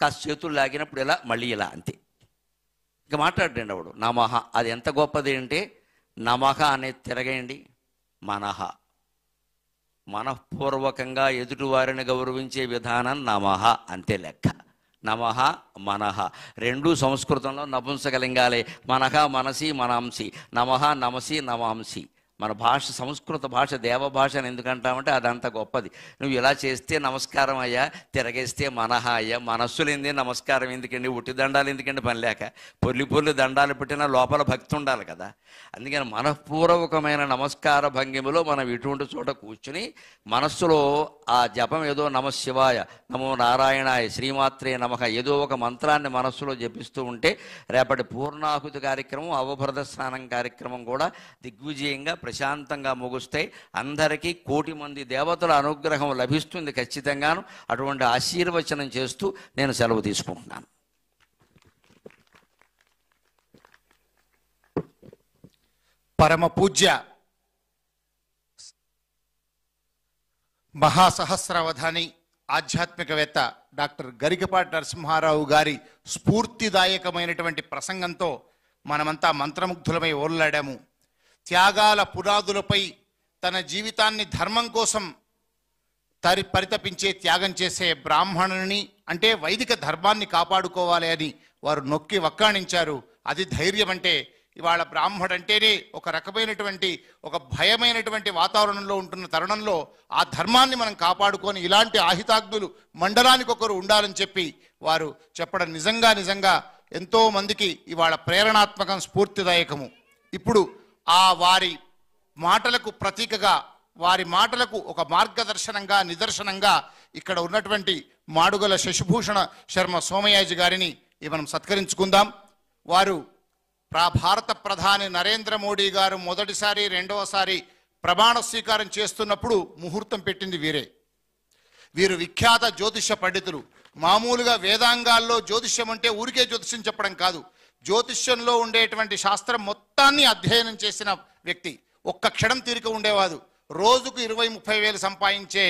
కాస్త చేతులు లాగినప్పుడు ఇలా మళ్ళీ ఇలా అంతే ఇంకా మాట్లాడండి అవడు నమహ అది ఎంత గొప్పది అంటే నమహ అనేది తిరగేయండి మనహ మనఃపూర్వకంగా ఎదుటివారిని గౌరవించే విధానం నమహ అంతే లెక్క నమః మనహ రెండు సంస్కృతంలో నపుంసకలింగాలే మనహ మనసి మనాంసి నమః నమసి నమాంసి మన భాష సంస్కృత భాష దేవ భాష అని ఎందుకంటామంటే అదంత గొప్పది నువ్వు ఇలా చేస్తే నమస్కారం అయ్యా తిరగేస్తే మనహ అయ్యా మనస్సులు ఏంది నమస్కారం ఎందుకండి ఉట్టి దండాలు ఎందుకండి పని లేక పొల్లి పొల్లి దండాలు పెట్టినా లోపల భక్తి ఉండాలి కదా అందుకని మనఃపూర్వకమైన నమస్కార భంగిమలో మనం ఇటువంటి చోట కూర్చుని మనస్సులో ఆ జపం ఏదో నమ శివాయ నమో నారాయణాయ శ్రీమాత్రే నమః ఏదో ఒక మంత్రాన్ని మనస్సులో జపిస్తూ ఉంటే రేపటి పూర్ణాహుతి కార్యక్రమం అవభరత స్నానం కార్యక్రమం కూడా దిగ్విజయంగా ప్రశాంతంగా ముగుస్తాయి అందరికీ కోటి మంది దేవతల అనుగ్రహం లభిస్తుంది ఖచ్చితంగాను అటువంటి ఆశీర్వచనం చేస్తూ నేను సెలవు తీసుకుంటున్నాను పరమ పూజ్య మహాసహస్రావధాని ఆధ్యాత్మికవేత్త డాక్టర్ గరికపాటి నరసింహారావు గారి స్ఫూర్తిదాయకమైనటువంటి ప్రసంగంతో మనమంతా మంత్రముగ్ధులమై ఓర్లాడాము త్యాగాల పునాదులపై తన జీవితాన్ని ధర్మం కోసం తరి పరితపించే త్యాగం చేసే బ్రాహ్మణుని అంటే వైదిక ధర్మాన్ని కాపాడుకోవాలి అని వారు నొక్కి వక్కాణించారు అది ధైర్యం అంటే ఇవాళ బ్రాహ్మడు అంటేనే ఒక రకమైనటువంటి ఒక భయమైనటువంటి వాతావరణంలో ఉంటున్న తరుణంలో ఆ ధర్మాన్ని మనం కాపాడుకొని ఇలాంటి ఆహితాగ్నులు మండలానికి ఒకరు ఉండాలని చెప్పి వారు చెప్పడం నిజంగా నిజంగా ఎంతోమందికి ఇవాళ ప్రేరణాత్మకం స్ఫూర్తిదాయకము ఇప్పుడు ఆ వారి మాటలకు ప్రతీకగా వారి మాటలకు ఒక మార్గదర్శనంగా నిదర్శనంగా ఇక్కడ ఉన్నటువంటి మాడుగల శశిభూషణ శర్మ సోమయాజి గారిని మనం సత్కరించుకుందాం వారు ప్రా భారత ప్రధాని నరేంద్ర మోడీ గారు మొదటిసారి రెండవసారి ప్రమాణ స్వీకారం చేస్తున్నప్పుడు ముహూర్తం పెట్టింది వీరే వీరు విఖ్యాత జ్యోతిష పండితులు మామూలుగా వేదాంగాల్లో జ్యోతిష్యం అంటే ఊరికే జ్యోతిష్యం చెప్పడం కాదు జ్యోతిష్యంలో ఉండేటువంటి శాస్త్రం మొత్తాన్ని అధ్యయనం చేసిన వ్యక్తి ఒక్క క్షణం తీరిక ఉండేవాడు రోజుకు ఇరవై ముప్పై వేలు సంపాదించే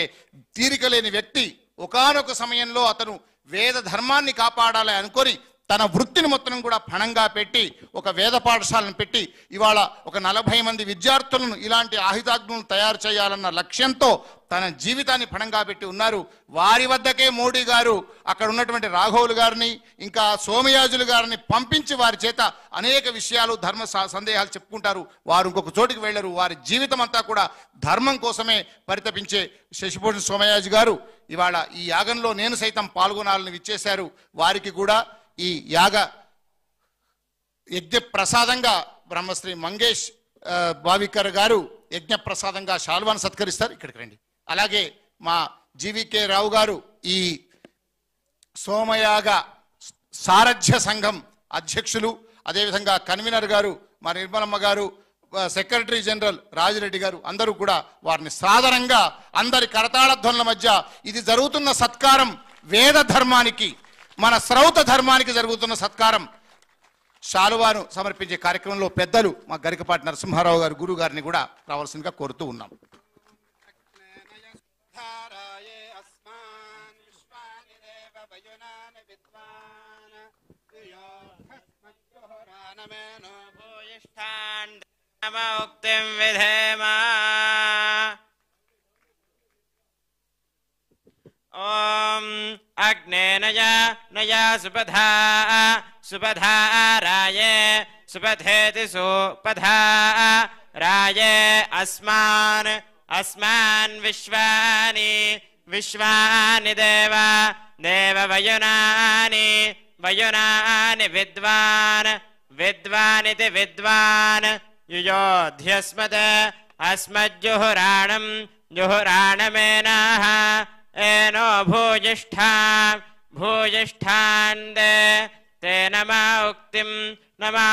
తీరిక లేని వ్యక్తి ఒకనొక సమయంలో అతను వేద ధర్మాన్ని కాపాడాలి అనుకొని తన వృత్తిని మొత్తం కూడా పణంగా పెట్టి ఒక వేద పాఠశాలను పెట్టి ఇవాళ ఒక నలభై మంది విద్యార్థులను ఇలాంటి ఆహితాగ్నులను తయారు చేయాలన్న లక్ష్యంతో తన జీవితాన్ని పణంగా పెట్టి ఉన్నారు వారి వద్దకే మోడీ గారు అక్కడ ఉన్నటువంటి రాఘవులు గారిని ఇంకా సోమయాజులు గారిని పంపించి వారి చేత అనేక విషయాలు ధర్మ సందేహాలు చెప్పుకుంటారు వారు ఇంకొక చోటికి వెళ్ళరు వారి జీవితం అంతా కూడా ధర్మం కోసమే పరితపించే శశిభూషణ్ సోమయాజు గారు ఇవాళ ఈ యాగంలో నేను సైతం పాల్గొనాలని విచ్చేశారు వారికి కూడా ఈ యాగ యజ్ఞ ప్రసాదంగా బ్రహ్మశ్రీ మంగేష్ భావికర్ గారు యజ్ఞ ప్రసాదంగా శాల్వాన్ని సత్కరిస్తారు ఇక్కడికి రండి అలాగే మా జీవికే రావు గారు ఈ సోమయాగ సారథ్య సంఘం అధ్యక్షులు అదేవిధంగా కన్వీనర్ గారు మా నిర్మలమ్మ గారు సెక్రటరీ జనరల్ రాజిరెడ్డి గారు అందరూ కూడా వారిని సాధారణంగా అందరి కరతాళధ్వనుల మధ్య ఇది జరుగుతున్న సత్కారం వేద ధర్మానికి మన శ్రౌత ధర్మానికి జరుగుతున్న సత్కారం శాలువాను సమర్పించే కార్యక్రమంలో పెద్దలు మా గరికపాటి నరసింహారావు గారు గురువు గారిని కూడా రావాల్సిందిగా కోరుతూ ఉన్నాం విధేమా ॐ अग्ने नय नय सुपधा सुपधा राये सुपधेति सुपधा राये अस्मान् अस्मान् विश्वानि विश्वानि देव देववयुनानि वयुनानि विद्वान् विद्वानिति विद्वान् युयोध्यस्मद् अस्मज्जुहुराणम् जुहुराणमेनाः भूयिष्ठा भोजिष्ठा ते न मा उक्तिम् न मा